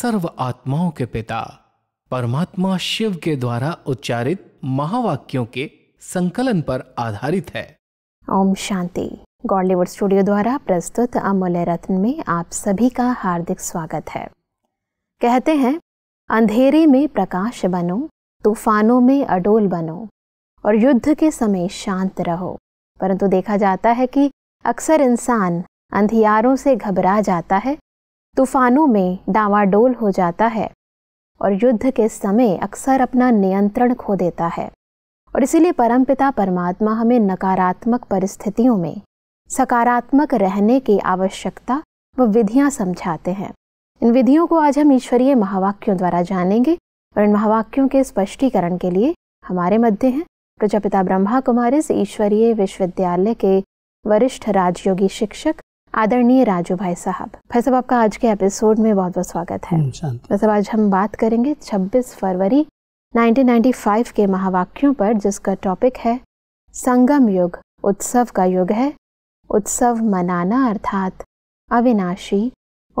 सर्व आत्माओं के पिता परमात्मा शिव के द्वारा उच्चारित महावाक्यों के संकलन पर आधारित है ओम शांति गॉलीवुड स्टूडियो द्वारा प्रस्तुत अमूल्य रत्न में आप सभी का हार्दिक स्वागत है कहते हैं अंधेरे में प्रकाश बनो तूफानों में अडोल बनो और युद्ध के समय शांत रहो परंतु देखा जाता है कि अक्सर इंसान अंधियारों से घबरा जाता है तूफानों में डावाडोल हो जाता है और युद्ध के समय अक्सर अपना नियंत्रण खो देता है और इसीलिए परमपिता परमात्मा हमें नकारात्मक परिस्थितियों में सकारात्मक रहने की आवश्यकता व विधियां समझाते हैं इन विधियों को आज हम ईश्वरीय महावाक्यों द्वारा जानेंगे और इन महावाक्यों के स्पष्टीकरण के लिए हमारे मध्य हैं प्रजापिता ब्रह्मा कुमारी ईश्वरीय विश्वविद्यालय के वरिष्ठ राजयोगी शिक्षक आदरणीय राजू भाई साहब भाई साहब आपका आज के एपिसोड में बहुत बहुत स्वागत है हम्म, भाई साहब आज हम बात करेंगे 26 फरवरी 1995 के महावाक्यों पर जिसका टॉपिक है संगम युग उत्सव का युग है उत्सव मनाना अर्थात अविनाशी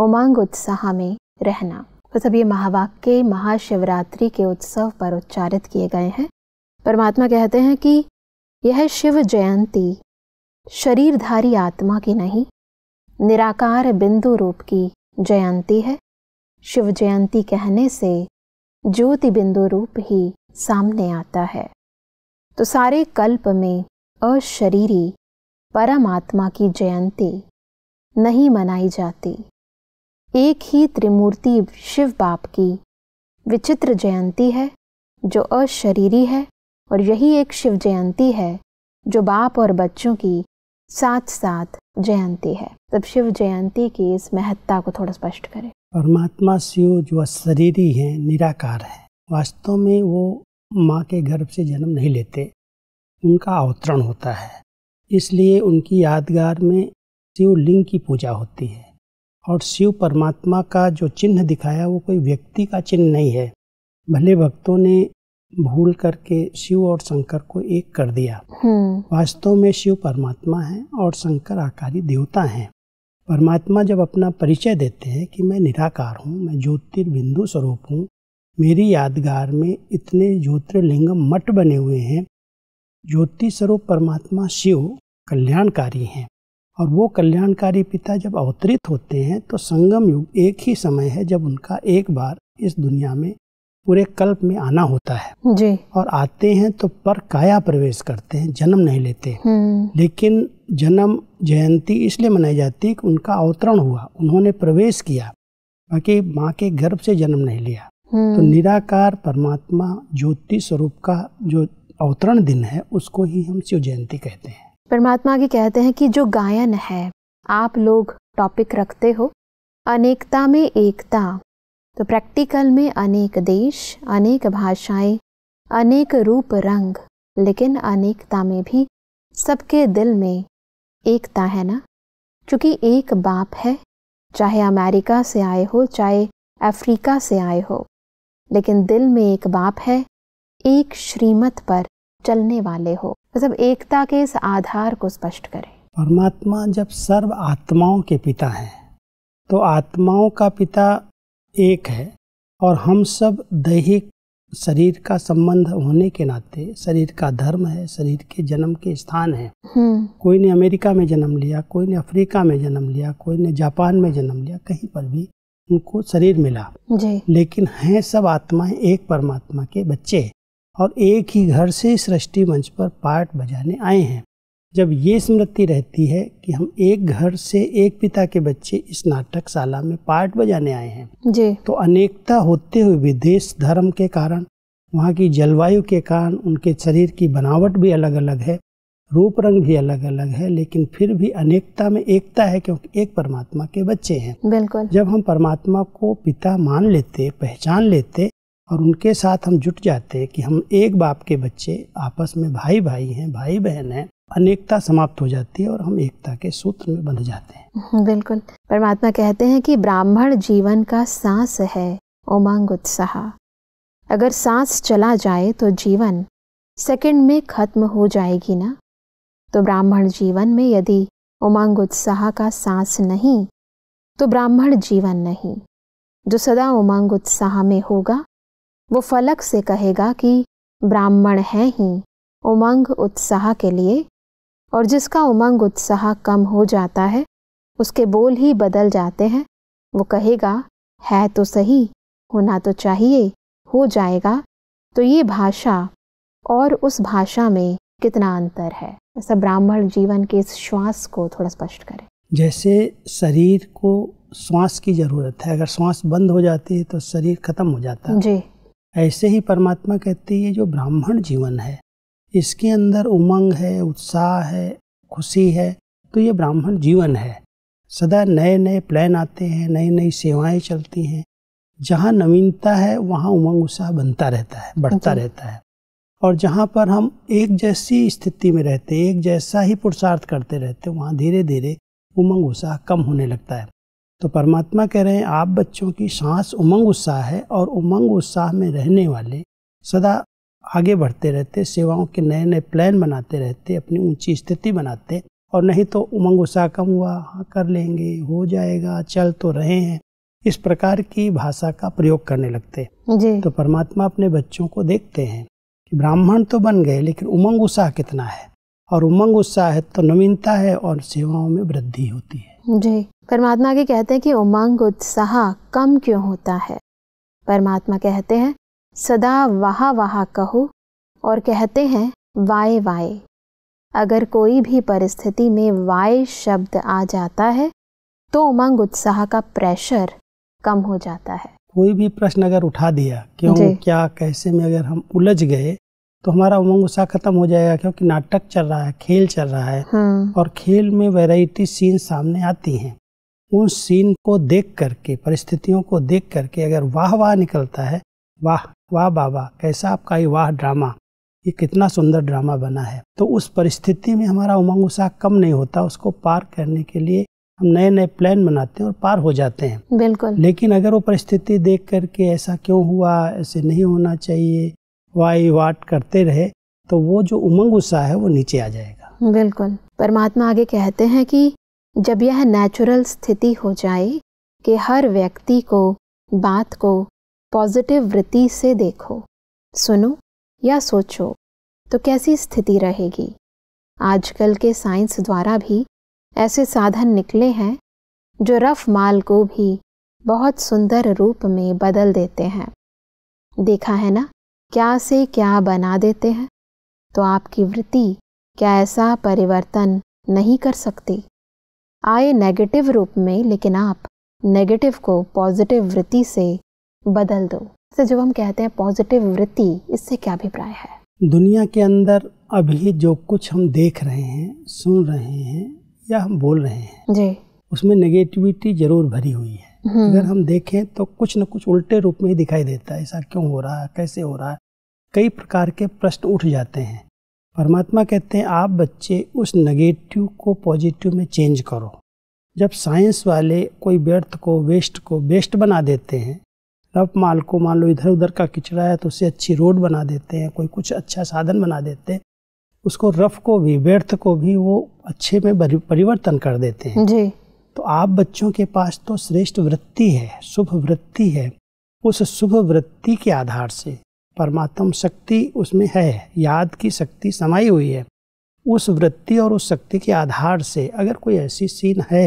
उमंग उत्साह में रहना तो सब ये महावाक्य महाशिवरात्रि के उत्सव पर उच्चारित किए गए हैं परमात्मा कहते हैं कि यह शिव जयंती शरीरधारी आत्मा की नहीं निराकार बिंदु रूप की जयंती है शिव जयंती कहने से ज्योति बिंदु रूप ही सामने आता है तो सारे कल्प में अशरीरी परमात्मा की जयंती नहीं मनाई जाती एक ही त्रिमूर्ति शिव बाप की विचित्र जयंती है जो अशरीरी है और यही एक शिव जयंती है जो बाप और बच्चों की साथ साथ जयंती है तब शिव जयंती की इस महत्ता को थोड़ा स्पष्ट करें परमात्मा शिव जो शरीरी है निराकार है वास्तव में वो माँ के गर्भ से जन्म नहीं लेते उनका अवतरण होता है इसलिए उनकी यादगार में शिवलिंग की पूजा होती है और शिव परमात्मा का जो चिन्ह दिखाया वो कोई व्यक्ति का चिन्ह नहीं है भले भक्तों ने भूल करके शिव और शंकर को एक कर दिया हम्म। वास्तव में शिव परमात्मा है और शंकर आकारी देवता हैं परमात्मा जब अपना परिचय देते हैं कि मैं निराकार हूँ मैं ज्योतिर्बिंदु स्वरूप हूँ मेरी यादगार में इतने ज्योतिर्लिंग मठ बने हुए हैं ज्योति स्वरूप परमात्मा शिव कल्याणकारी हैं और वो कल्याणकारी पिता जब अवतरित होते हैं तो संगम युग एक ही समय है जब उनका एक बार इस दुनिया में पूरे कल्प में आना होता है जी और आते हैं तो पर काया प्रवेश करते हैं जन्म नहीं लेते हम्म। लेकिन जन्म जयंती इसलिए मनाई जाती है कि उनका अवतरण हुआ उन्होंने प्रवेश किया बाकी माँ के गर्भ से जन्म नहीं लिया तो हम्म। निराकार परमात्मा ज्योति स्वरूप का जो अवतरण दिन है उसको ही हम शिव जयंती कहते हैं परमात्मा की कहते हैं कि जो गायन है आप लोग टॉपिक रखते हो अनेकता में एकता तो प्रैक्टिकल में अनेक देश अनेक भाषाएं, अनेक रूप रंग लेकिन अनेकता में भी सबके दिल में एकता है ना क्योंकि एक बाप है चाहे अमेरिका से आए हो चाहे अफ्रीका से आए हो लेकिन दिल में एक बाप है एक श्रीमत पर चलने वाले हो मतलब तो एकता के इस आधार को स्पष्ट करें परमात्मा जब सर्व आत्माओं के पिता हैं तो आत्माओं का पिता एक है और हम सब दैहिक शरीर का संबंध होने के नाते शरीर का धर्म है शरीर के जन्म के स्थान है हम्म। कोई ने अमेरिका में जन्म लिया कोई ने अफ्रीका में जन्म लिया कोई ने जापान में जन्म लिया कहीं पर भी उनको शरीर मिला जी। लेकिन हैं सब आत्माएं एक परमात्मा के बच्चे और एक ही घर से सृष्टि मंच पर पाठ बजाने आए हैं जब ये स्मृति रहती है कि हम एक घर से एक पिता के बच्चे इस नाटकशाला में पार्ट बजाने आए हैं जी तो अनेकता होते हुए भी देश धर्म के कारण वहाँ की जलवायु के कारण उनके शरीर की बनावट भी अलग अलग है रूप रंग भी अलग अलग है लेकिन फिर भी अनेकता में एकता है क्योंकि एक परमात्मा के बच्चे हैं बिल्कुल जब हम परमात्मा को पिता मान लेते पहचान लेते और उनके साथ हम जुट जाते कि हम एक बाप के बच्चे आपस में भाई भाई हैं भाई बहन हैं अनेकता समाप्त हो जाती है और हम एकता के सूत्र में बंध जाते हैं हम्म, बिल्कुल परमात्मा कहते हैं कि ब्राह्मण जीवन का सांस है उमंग उत्साह अगर सांस चला जाए तो जीवन सेकंड में खत्म हो जाएगी ना तो ब्राह्मण जीवन में यदि उमंग उत्साह का सांस नहीं तो ब्राह्मण जीवन नहीं जो सदा उमंग उत्साह में होगा वो फलक से कहेगा कि ब्राह्मण है ही उमंग उत्साह के लिए और जिसका उमंग उत्साह कम हो जाता है उसके बोल ही बदल जाते हैं वो कहेगा है तो सही होना तो चाहिए हो जाएगा तो ये भाषा और उस भाषा में कितना अंतर है ऐसा ब्राह्मण जीवन के इस श्वास को थोड़ा स्पष्ट करें जैसे शरीर को श्वास की ज़रूरत है अगर श्वास बंद हो जाती है तो शरीर खत्म हो जाता है जी ऐसे ही परमात्मा कहती है जो ब्राह्मण जीवन है इसके अंदर उमंग है उत्साह है खुशी है तो ये ब्राह्मण जीवन है सदा नए नए प्लान आते हैं नई नई सेवाएं चलती हैं जहाँ नवीनता है वहाँ उमंग उत्साह बनता रहता है बढ़ता रहता है और जहाँ पर हम एक जैसी स्थिति में रहते एक जैसा ही पुरुषार्थ करते रहते वहाँ धीरे धीरे उमंग उत्साह कम होने लगता है तो परमात्मा कह रहे हैं आप बच्चों की सांस उमंग उत्साह है और उमंग उत्साह में रहने वाले सदा आगे बढ़ते रहते सेवाओं के नए नए प्लान बनाते रहते अपनी ऊंची स्थिति बनाते और नहीं तो उमंग उत्साह कम हुआ हाँ कर लेंगे हो जाएगा चल तो रहे हैं इस प्रकार की भाषा का प्रयोग करने लगते जी। तो परमात्मा अपने बच्चों को देखते हैं कि ब्राह्मण तो बन गए लेकिन उमंग उत्साह कितना है और उमंग उत्साह है तो नवीनता है और सेवाओं में वृद्धि होती है जी परमात्मा के कहते हैं कि उमंग उत्साह कम क्यों होता है परमात्मा कहते हैं सदा वाह वाह कहो और कहते हैं वाए वाए अगर कोई भी परिस्थिति में वाय शब्द आ जाता है तो उमंग उत्साह का प्रेशर कम हो जाता है कोई भी प्रश्न अगर उठा दिया क्यों क्या कैसे में अगर हम उलझ गए तो हमारा उमंग उत्साह खत्म हो जाएगा क्योंकि नाटक चल रहा है खेल चल रहा है हाँ। और खेल में वैरायटी सीन सामने आती हैं उन सीन को देख करके परिस्थितियों को देख करके अगर वाह वाह निकलता है वाह वाह बाबा कैसा आपका ये वाह ड्रामा ये कितना सुंदर ड्रामा बना है तो उस परिस्थिति में हमारा उमंग उत्साह कम नहीं होता उसको पार करने के लिए हम नए नए प्लान बनाते हैं और पार हो जाते हैं बिल्कुल लेकिन अगर वो परिस्थिति देख करके ऐसा क्यों हुआ ऐसे नहीं होना चाहिए वाई वाट करते रहे तो वो जो उमंग उत्साह है वो नीचे आ जाएगा बिल्कुल परमात्मा आगे कहते हैं कि जब यह नेचुरल स्थिति हो जाए कि हर व्यक्ति को बात को पॉजिटिव वृत्ति से देखो सुनो या सोचो तो कैसी स्थिति रहेगी आजकल के साइंस द्वारा भी ऐसे साधन निकले हैं जो रफ माल को भी बहुत सुंदर रूप में बदल देते हैं देखा है ना क्या से क्या बना देते हैं तो आपकी वृत्ति क्या ऐसा परिवर्तन नहीं कर सकती आए नेगेटिव रूप में लेकिन आप नेगेटिव को पॉजिटिव वृत्ति से बदल दो से जब हम कहते हैं पॉजिटिव वृत्ति इससे क्या अभिप्राय है दुनिया के अंदर अभी जो कुछ हम देख रहे हैं सुन रहे हैं या हम बोल रहे हैं जी उसमें नेगेटिविटी जरूर भरी हुई है हम्म। अगर हम देखें तो कुछ न कुछ उल्टे रूप में ही दिखाई देता है ऐसा क्यों हो रहा है कैसे हो रहा है कई प्रकार के प्रश्न उठ जाते हैं परमात्मा कहते हैं आप बच्चे उस नेगेटिव को पॉजिटिव में चेंज करो जब साइंस वाले कोई व्यर्थ को वेस्ट को बेस्ट बना देते हैं रफ माल को मान लो इधर उधर का किचड़ा है तो उससे अच्छी रोड बना देते हैं कोई कुछ अच्छा साधन बना देते हैं उसको रफ को भी व्यर्थ को भी वो अच्छे में परिवर्तन कर देते हैं जी तो आप बच्चों के पास तो श्रेष्ठ वृत्ति है शुभ वृत्ति है उस शुभ वृत्ति के आधार से परमात्म शक्ति उसमें है याद की शक्ति समाई हुई है उस वृत्ति और उस शक्ति के आधार से अगर कोई ऐसी सीन है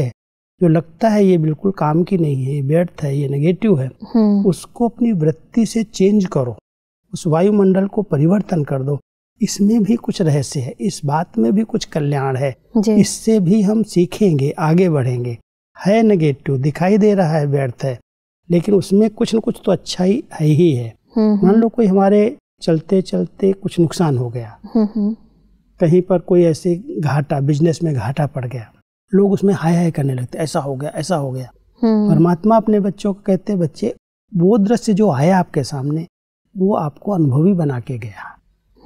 जो लगता है ये बिल्कुल काम की नहीं है ये व्यर्थ है ये नेगेटिव है हम्म। उसको अपनी वृत्ति से चेंज करो उस वायुमंडल को परिवर्तन कर दो इसमें भी कुछ रहस्य है इस बात में भी कुछ कल्याण है इससे भी हम सीखेंगे आगे बढ़ेंगे है नेगेटिव दिखाई दे रहा है व्यर्थ है लेकिन उसमें कुछ न कुछ तो अच्छा ही है ही है हम्म, मान हम्म। लो कोई हमारे चलते चलते कुछ नुकसान हो गया कहीं पर कोई ऐसे घाटा बिजनेस में घाटा पड़ गया लोग उसमें हाय हाय करने लगते ऐसा हो गया ऐसा हो गया हम्म। परमात्मा अपने बच्चों को कहते हैं बच्चे वो दृश्य जो आया आपके सामने वो आपको अनुभवी बना के गया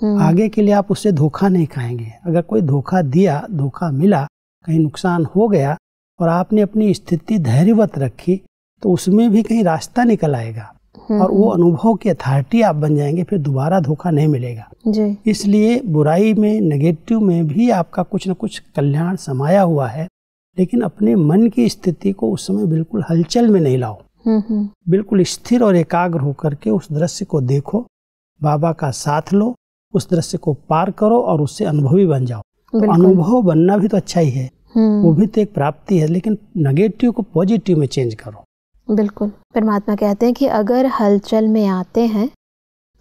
हम्म। आगे के लिए आप उससे धोखा नहीं खाएंगे अगर कोई धोखा दिया धोखा मिला कहीं नुकसान हो गया और आपने अपनी स्थिति धैर्यवत रखी तो उसमें भी कहीं रास्ता निकल आएगा हम्म। और वो अनुभव की अथॉरिटी आप बन जाएंगे फिर दोबारा धोखा नहीं मिलेगा इसलिए बुराई में नेगेटिव में भी आपका कुछ ना कुछ कल्याण समाया हुआ है लेकिन अपने मन की स्थिति को उस समय बिल्कुल हलचल में नहीं लाओ हम्म, हम्म। बिल्कुल स्थिर और एकाग्र होकर के उस दृश्य को देखो बाबा का साथ लो उस दृश्य को पार करो और उससे अनुभवी बन जाओ तो अनुभव बनना भी तो अच्छा ही है हम्म। वो भी तो एक प्राप्ति है लेकिन नेगेटिव को पॉजिटिव में चेंज करो बिल्कुल परमात्मा कहते हैं कि अगर हलचल में आते हैं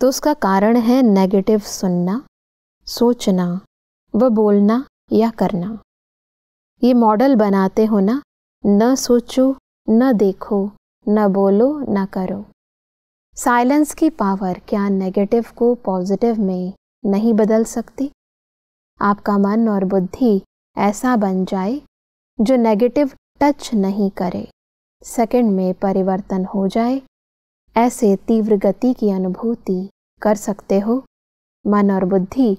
तो उसका कारण है नेगेटिव सुनना सोचना व बोलना या करना ये मॉडल बनाते हो ना न सोचो न देखो न बोलो न करो साइलेंस की पावर क्या नेगेटिव को पॉजिटिव में नहीं बदल सकती आपका मन और बुद्धि ऐसा बन जाए जो नेगेटिव टच नहीं करे सेकंड में परिवर्तन हो जाए ऐसे तीव्र गति की अनुभूति कर सकते हो मन और बुद्धि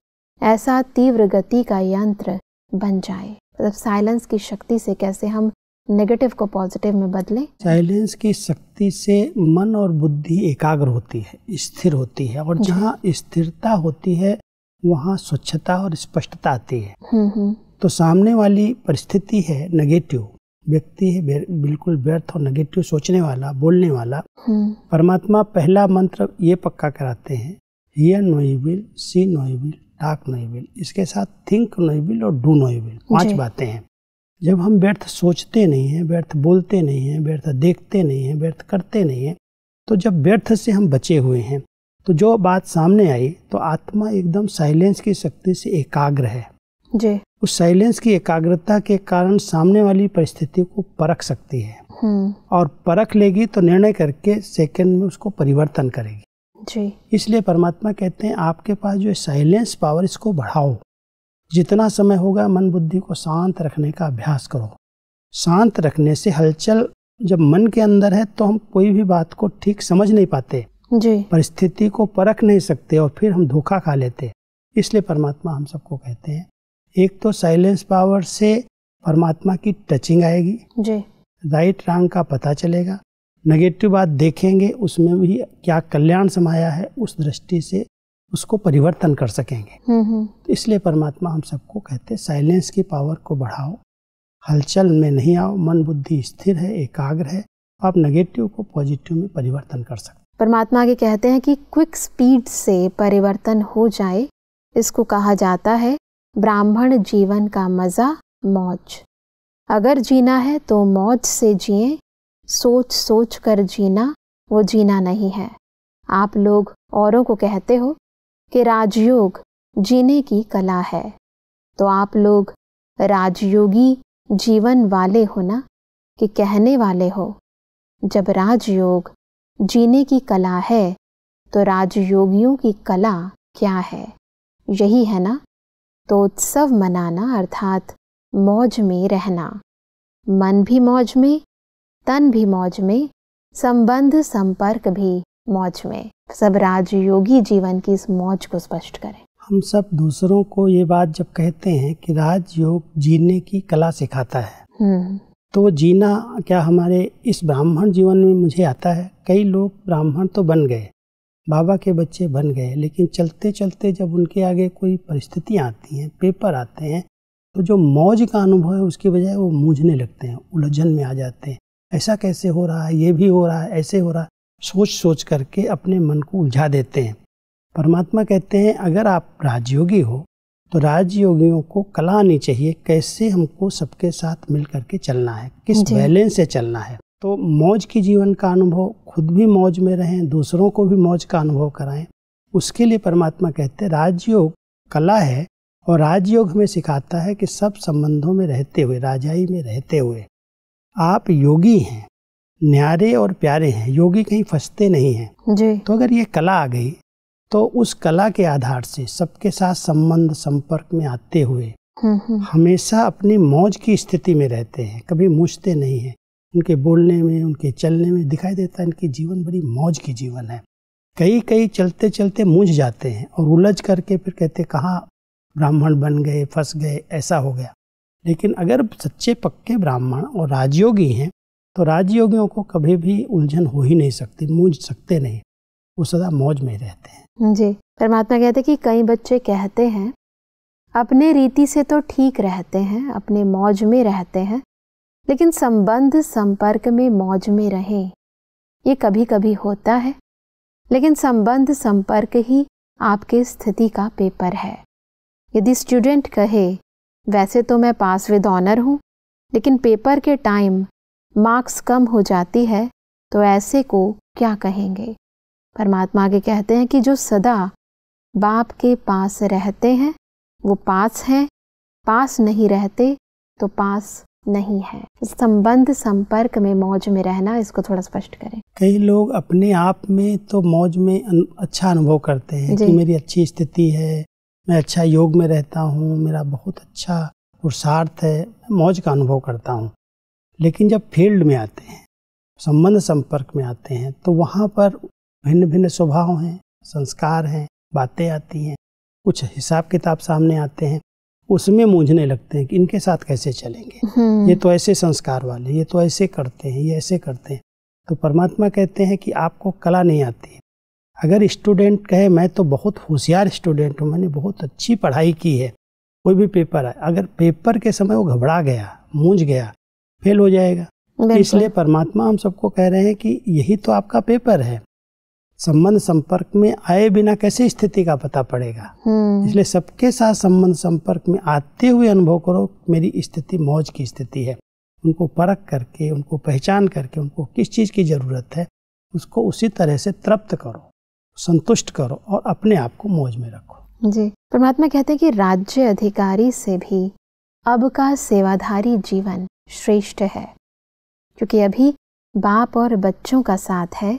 ऐसा तीव्र गति का यंत्र बन जाए मतलब साइलेंस की शक्ति से कैसे हम नेगेटिव को पॉजिटिव में बदलें साइलेंस की शक्ति से मन और बुद्धि एकाग्र होती है स्थिर होती है और जहाँ स्थिरता होती है वहाँ स्वच्छता और स्पष्टता आती है हम्म, हम्म। तो सामने वाली परिस्थिति है नेगेटिव व्यक्ति है बिल्कुल व्यर्थ और नेगेटिव सोचने वाला बोलने वाला हम्म। परमात्मा पहला मंत्र ये पक्का कराते हैं hear no see no talk no evil इसके साथ थिंक नोइबिल और डू नोइबिल पांच बातें हैं जब हम व्यर्थ सोचते नहीं हैं व्यर्थ बोलते नहीं हैं व्यर्थ देखते नहीं हैं व्यर्थ करते नहीं हैं तो जब व्यर्थ से हम बचे हुए हैं तो जो बात सामने आई तो आत्मा एकदम साइलेंस की शक्ति से एकाग्र है जी उस साइलेंस की एकाग्रता के कारण सामने वाली परिस्थिति को परख सकती है हम्म। और परख लेगी तो निर्णय करके सेकंड में उसको परिवर्तन करेगी जी इसलिए परमात्मा कहते हैं आपके पास जो साइलेंस पावर इसको बढ़ाओ जितना समय होगा मन बुद्धि को शांत रखने का अभ्यास करो शांत रखने से हलचल जब मन के अंदर है तो हम कोई भी बात को ठीक समझ नहीं पाते जी परिस्थिति को परख नहीं सकते और फिर हम धोखा खा लेते इसलिए परमात्मा हम सबको कहते हैं एक तो साइलेंस पावर से परमात्मा की टचिंग आएगी जी राइट रॉन्ग का पता चलेगा नेगेटिव बात देखेंगे उसमें भी क्या कल्याण समाया है उस दृष्टि से उसको परिवर्तन कर सकेंगे हम्म, हम्म। तो इसलिए परमात्मा हम सबको कहते साइलेंस की पावर को बढ़ाओ हलचल में नहीं आओ मन बुद्धि स्थिर है एकाग्र है आप नेगेटिव को पॉजिटिव में परिवर्तन कर सकते परमात्मा आगे कहते हैं कि क्विक स्पीड से परिवर्तन हो जाए इसको कहा जाता है ब्राह्मण जीवन का मज़ा मौज अगर जीना है तो मौज से जिए सोच सोच कर जीना वो जीना नहीं है आप लोग औरों को कहते हो कि राजयोग जीने की कला है तो आप लोग राजयोगी जीवन वाले हो ना कि कहने वाले हो जब राजयोग जीने की कला है तो राजयोगियों की कला क्या है यही है ना तो उत्सव मनाना अर्थात मौज में रहना मन भी मौज में तन भी मौज में संबंध संपर्क भी मौज में सब राजयोगी जीवन की इस मौज को स्पष्ट करें हम सब दूसरों को ये बात जब कहते हैं कि राजयोग जीने की कला सिखाता है हम्म। तो जीना क्या हमारे इस ब्राह्मण जीवन में मुझे आता है कई लोग ब्राह्मण तो बन गए बाबा के बच्चे बन गए लेकिन चलते चलते जब उनके आगे कोई परिस्थितियाँ आती हैं पेपर आते हैं तो जो मौज का अनुभव है उसकी बजाय वो मूझने लगते हैं उलझन में आ जाते हैं ऐसा कैसे हो रहा है ये भी हो रहा है ऐसे हो रहा है सोच सोच करके अपने मन को उलझा देते हैं परमात्मा कहते हैं अगर आप राजयोगी हो तो राजयोगियों को कला आनी चाहिए कैसे हमको सबके साथ मिल करके चलना है किस बैलेंस से चलना है तो मौज की जीवन का अनुभव खुद भी मौज में रहें दूसरों को भी मौज का अनुभव कराएं उसके लिए परमात्मा कहते हैं राजयोग कला है और राजयोग हमें सिखाता है कि सब संबंधों में रहते हुए राजाई में रहते हुए आप योगी हैं न्यारे और प्यारे हैं योगी कहीं फंसते नहीं हैं जी तो अगर ये कला आ गई तो उस कला के आधार से सबके साथ संबंध संपर्क में आते हुए हम्म, हम्म। हमेशा अपनी मौज की स्थिति में रहते हैं कभी मुझते नहीं हैं उनके बोलने में उनके चलने में दिखाई देता है इनकी जीवन बड़ी मौज की जीवन है कई कई चलते चलते मुझ जाते हैं और उलझ करके फिर कहते कहाँ ब्राह्मण बन गए फंस गए ऐसा हो गया लेकिन अगर सच्चे पक्के ब्राह्मण और राजयोगी हैं तो राजयोगियों को कभी भी उलझन हो ही नहीं सकती मूझ सकते नहीं वो सदा मौज में रहते हैं जी परमात्मा कहते हैं कि कई बच्चे कहते हैं अपने रीति से तो ठीक रहते हैं अपने मौज में रहते हैं लेकिन संबंध संपर्क में मौज में रहें ये कभी कभी होता है लेकिन संबंध संपर्क ही आपके स्थिति का पेपर है यदि स्टूडेंट कहे वैसे तो मैं पास विद ऑनर हूँ लेकिन पेपर के टाइम मार्क्स कम हो जाती है तो ऐसे को क्या कहेंगे परमात्मा आगे कहते हैं कि जो सदा बाप के पास रहते हैं वो पास हैं पास नहीं रहते तो पास नहीं है संबंध संपर्क में मौज में रहना इसको थोड़ा स्पष्ट करें कई लोग अपने आप में तो मौज में अच्छा अनुभव करते हैं कि मेरी अच्छी स्थिति है मैं अच्छा योग में रहता हूँ मेरा बहुत अच्छा पुरुषार्थ है मौज का अनुभव करता हूँ लेकिन जब फील्ड में आते हैं संबंध संपर्क में आते हैं तो वहाँ पर भिन्न भिन्न स्वभाव हैं संस्कार हैं बातें आती हैं कुछ हिसाब किताब सामने आते हैं उसमें मूझने लगते हैं कि इनके साथ कैसे चलेंगे हम्म। ये तो ऐसे संस्कार वाले ये तो ऐसे करते हैं ये ऐसे करते हैं तो परमात्मा कहते हैं कि आपको कला नहीं आती अगर स्टूडेंट कहे मैं तो बहुत होशियार स्टूडेंट हूँ मैंने बहुत अच्छी पढ़ाई की है कोई भी पेपर है अगर पेपर के समय वो घबरा गया मूझ गया फेल हो जाएगा इसलिए परमात्मा हम सबको कह रहे हैं कि यही तो आपका पेपर है संबंध संपर्क में आए बिना कैसे स्थिति का पता पड़ेगा हम्म। इसलिए सबके साथ संबंध संपर्क में आते हुए अनुभव करो मेरी स्थिति मौज की स्थिति है उनको परख करके उनको पहचान करके उनको किस चीज़ की ज़रूरत है उसको उसी तरह से तृप्त करो संतुष्ट करो और अपने आप को मौज में रखो जी परमात्मा कहते हैं कि राज्य अधिकारी से भी अब का सेवाधारी जीवन श्रेष्ठ है क्योंकि अभी बाप और बच्चों का साथ है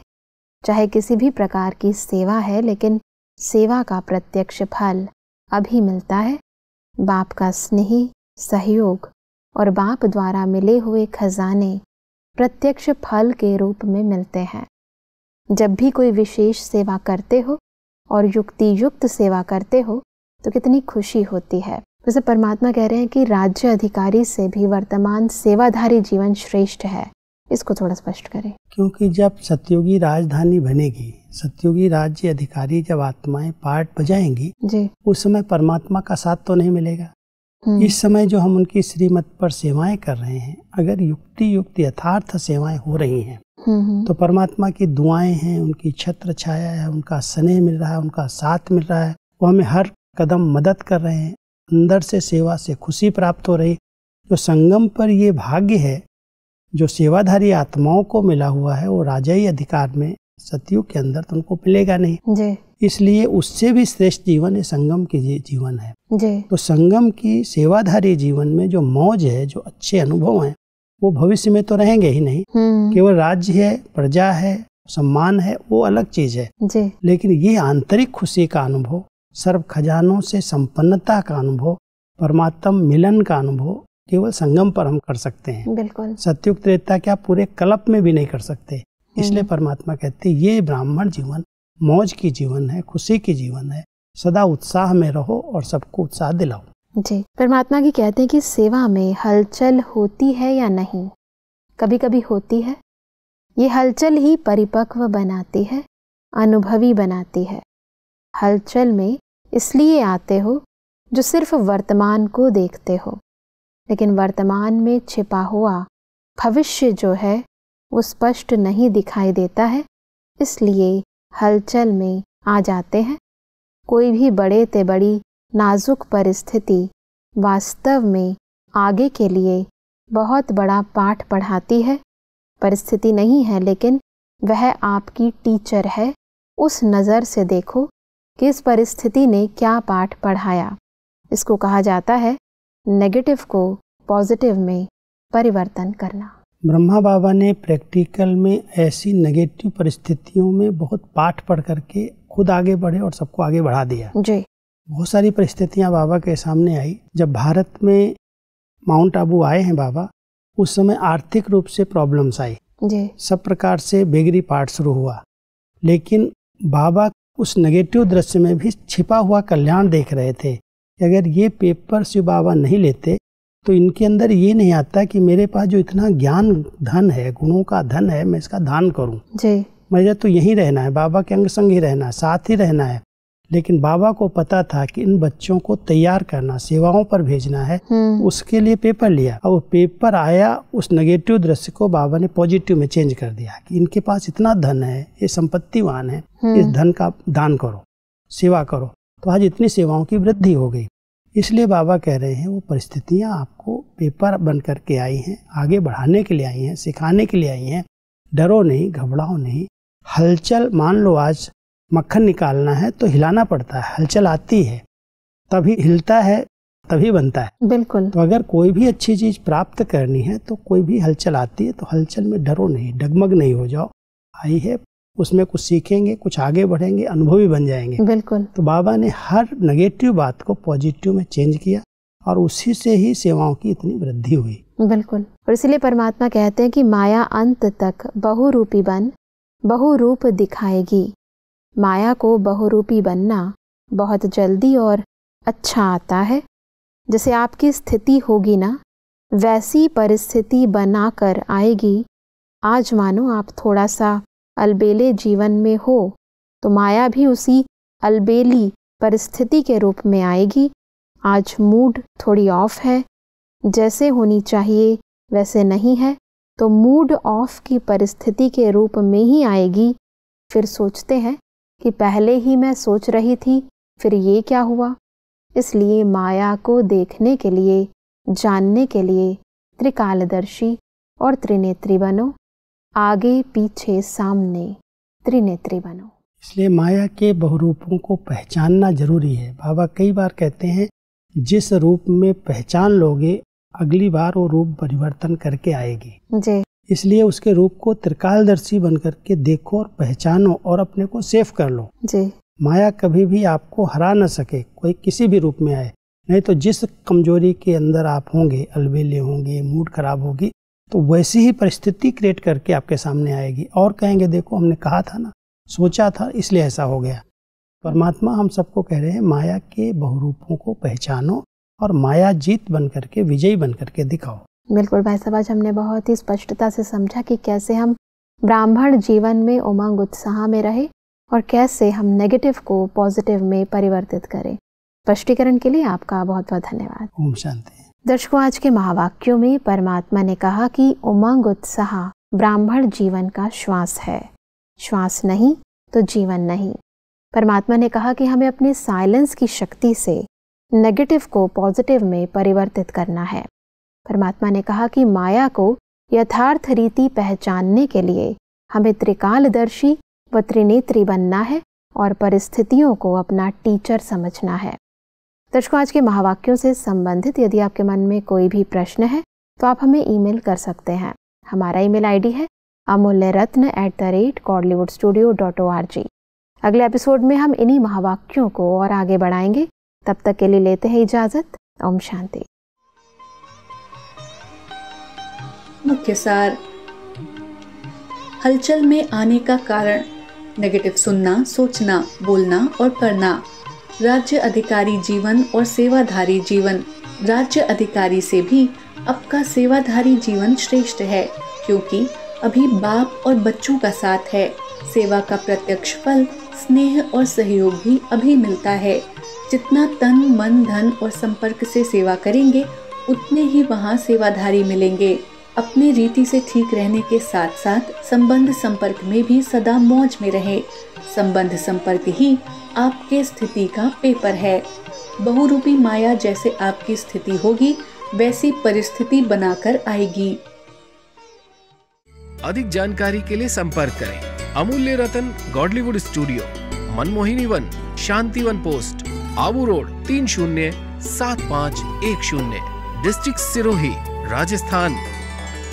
चाहे किसी भी प्रकार की सेवा है लेकिन सेवा का प्रत्यक्ष फल अभी मिलता है बाप का स्नेह सहयोग और बाप द्वारा मिले हुए खजाने प्रत्यक्ष फल के रूप में मिलते हैं जब भी कोई विशेष सेवा करते हो और युक्ति युक्त सेवा करते हो तो कितनी खुशी होती है वैसे परमात्मा कह रहे हैं कि राज्य अधिकारी से भी वर्तमान सेवाधारी जीवन श्रेष्ठ है इसको थोड़ा स्पष्ट करें क्योंकि जब सत्योगी राजधानी बनेगी सत्योगी राज्य अधिकारी जब आत्माएं पाठ बजाएंगी जी उस समय परमात्मा का साथ तो नहीं मिलेगा हम्म। इस समय जो हम उनकी श्रीमत पर सेवाएं कर रहे हैं अगर युक्ति युक्त यथार्थ सेवाएं हो रही हैं हम्म, हम्म। तो परमात्मा की दुआएं हैं उनकी छत्र छाया है उनका स्नेह मिल रहा है उनका साथ मिल रहा है वो हमें हर कदम मदद कर रहे हैं अंदर से सेवा से खुशी प्राप्त हो रही जो संगम पर ये भाग्य है जो सेवाधारी आत्माओं को मिला हुआ है वो राजाई अधिकार में सतयु के अंदर तो उनको मिलेगा नहीं जी। इसलिए उससे भी श्रेष्ठ जीवन ये संगम की जीवन है जी। तो संगम की सेवाधारी जीवन में जो मौज है जो अच्छे अनुभव हैं वो भविष्य में तो रहेंगे ही नहीं हम्म। केवल राज्य है प्रजा है सम्मान है वो अलग चीज है जी। लेकिन ये आंतरिक खुशी का अनुभव सर्व खजानों से संपन्नता का अनुभव परमात्म मिलन का अनुभव केवल संगम पर हम कर सकते हैं बिल्कुल सत्युग त्रेता क्या पूरे कल्प में भी नहीं कर सकते हम्म। इसलिए परमात्मा कहते हैं ये ब्राह्मण जीवन मौज की जीवन है खुशी की जीवन है सदा उत्साह में रहो और सबको उत्साह दिलाओ जी परमात्मा की कहते हैं कि सेवा में हलचल होती है या नहीं कभी कभी होती है ये हलचल ही परिपक्व बनाती है अनुभवी बनाती है हलचल में इसलिए आते हो जो सिर्फ वर्तमान को देखते हो लेकिन वर्तमान में छिपा हुआ भविष्य जो है वो स्पष्ट नहीं दिखाई देता है इसलिए हलचल में आ जाते हैं कोई भी बड़े ते बड़ी नाजुक परिस्थिति वास्तव में आगे के लिए बहुत बड़ा पाठ पढ़ाती है परिस्थिति नहीं है लेकिन वह आपकी टीचर है उस नज़र से देखो कि इस परिस्थिति ने क्या पाठ पढ़ाया इसको कहा जाता है नेगेटिव को पॉजिटिव में परिवर्तन करना ब्रह्मा बाबा ने प्रैक्टिकल में ऐसी नेगेटिव परिस्थितियों में बहुत पाठ पढ़ करके खुद आगे बढ़े और सबको आगे बढ़ा दिया जी बहुत सारी परिस्थितियाँ बाबा के सामने आई जब भारत में माउंट आबू आए हैं बाबा उस समय आर्थिक रूप से प्रॉब्लम्स आई सब प्रकार से बेगरी पार्ट शुरू हुआ लेकिन बाबा उस नेगेटिव दृश्य में भी छिपा हुआ कल्याण देख रहे थे अगर ये पेपर शिव बाबा नहीं लेते तो इनके अंदर ये नहीं आता कि मेरे पास जो इतना ज्ञान धन है गुणों का धन है मैं इसका दान करूँ जी मुझे तो यहीं रहना है बाबा के अंग संग ही रहना है साथ ही रहना है लेकिन बाबा को पता था कि इन बच्चों को तैयार करना सेवाओं पर भेजना है हम्म। उसके लिए पेपर लिया और पेपर आया उस नेगेटिव दृश्य को बाबा ने पॉजिटिव में चेंज कर दिया कि इनके पास इतना धन है ये संपत्तिवान है हम्म। इस धन का दान करो सेवा करो तो आज इतनी सेवाओं की वृद्धि हो गई इसलिए बाबा कह रहे हैं वो परिस्थितियाँ आपको पेपर बन करके आई हैं आगे बढ़ाने के लिए आई हैं सिखाने के लिए आई हैं डरो नहीं घबराओ नहीं हलचल मान लो आज मक्खन निकालना है तो हिलाना पड़ता है हलचल आती है तभी हिलता है तभी बनता है बिल्कुल तो अगर कोई भी अच्छी चीज प्राप्त करनी है तो कोई भी हलचल आती है तो हलचल में डरो नहीं डगमग नहीं हो जाओ आई है उसमें कुछ सीखेंगे कुछ आगे बढ़ेंगे अनुभवी बन जाएंगे बिल्कुल तो बाबा ने हर नेगेटिव बात को पॉजिटिव में चेंज किया और उसी से ही सेवाओं की इतनी वृद्धि हुई बिल्कुल और इसलिए परमात्मा कहते हैं कि माया अंत तक बहुरूपी बन बहुरूप दिखाएगी माया को बहुरूपी बनना बहुत जल्दी और अच्छा आता है जैसे आपकी स्थिति होगी ना वैसी परिस्थिति बनाकर आएगी आज मानो आप थोड़ा सा अलबेले जीवन में हो तो माया भी उसी अलबेली परिस्थिति के रूप में आएगी आज मूड थोड़ी ऑफ है जैसे होनी चाहिए वैसे नहीं है तो मूड ऑफ की परिस्थिति के रूप में ही आएगी फिर सोचते हैं कि पहले ही मैं सोच रही थी फिर ये क्या हुआ इसलिए माया को देखने के लिए जानने के लिए त्रिकालदर्शी और त्रिनेत्री बनो आगे पीछे सामने त्रिनेत्री बनो इसलिए माया के बहुरूपों को पहचानना जरूरी है बाबा कई बार कहते हैं जिस रूप में पहचान लोगे अगली बार वो रूप परिवर्तन करके आएगी जी इसलिए उसके रूप को त्रिकालदर्शी बनकर के देखो और पहचानो और अपने को सेफ कर लो जी माया कभी भी आपको हरा न सके कोई किसी भी रूप में आए नहीं तो जिस कमजोरी के अंदर आप होंगे अलबेले होंगे मूड खराब होगी तो वैसी ही परिस्थिति क्रिएट करके आपके सामने आएगी और कहेंगे देखो हमने कहा था ना सोचा था इसलिए ऐसा हो गया परमात्मा हम सबको कह रहे हैं माया के बहुरूपों को पहचानो और माया जीत बन करके विजयी बन करके दिखाओ बिल्कुल भाई साहब आज हमने बहुत ही स्पष्टता से समझा कि कैसे हम ब्राह्मण जीवन में उमंग उत्साह में रहे और कैसे हम नेगेटिव को पॉजिटिव में परिवर्तित करें स्पष्टीकरण के लिए आपका बहुत बहुत धन्यवाद दर्शकों आज के महावाक्यों में परमात्मा ने कहा कि उमंग उत्साह ब्राह्मण जीवन का श्वास है श्वास नहीं तो जीवन नहीं परमात्मा ने कहा कि हमें अपने साइलेंस की शक्ति से नेगेटिव को पॉजिटिव में परिवर्तित करना है परमात्मा ने कहा कि माया को यथार्थ रीति पहचानने के लिए हमें त्रिकालदर्शी व त्रिनेत्री बनना है और परिस्थितियों को अपना टीचर समझना है दर्शकों तो आज के महावाक्यों से संबंधित यदि आपके मन में कोई भी प्रश्न है तो आप हमें ईमेल कर सकते हैं हमारा ईमेल आईडी है Amulya Ratna at the rate Godlywood studio dot O R G अगले एपिसोड में हम इन्हीं महावाक्यों को और आगे बढ़ाएंगे तब तक के लिए लेते हैं इजाज़त ओम शांति मुख्य सार हलचल में आने का कारण नेगेटिव सुनना सोचना बोलना और करना राज्य अधिकारी जीवन और सेवाधारी जीवन राज्य अधिकारी से भी आपका सेवाधारी जीवन श्रेष्ठ है क्योंकि अभी बाप और बच्चों का साथ है सेवा का प्रत्यक्ष फल स्नेह और सहयोग भी अभी मिलता है जितना तन मन धन और संपर्क से सेवा करेंगे उतने ही वहाँ सेवाधारी मिलेंगे अपनी रीति से ठीक रहने के साथ साथ संबंध संपर्क में भी सदा मौज में रहे संबंध संपर्क ही आपके स्थिति का पेपर है बहुरूपी माया जैसे आपकी स्थिति होगी वैसी परिस्थिति बनाकर आएगी अधिक जानकारी के लिए संपर्क करें Amulya Ratan Godlywood studio Manmohini Van Shantivan post Abu Road तीन शून्य सात पाँच एक शून्य डिस्ट्रिक्ट सिरोही राजस्थान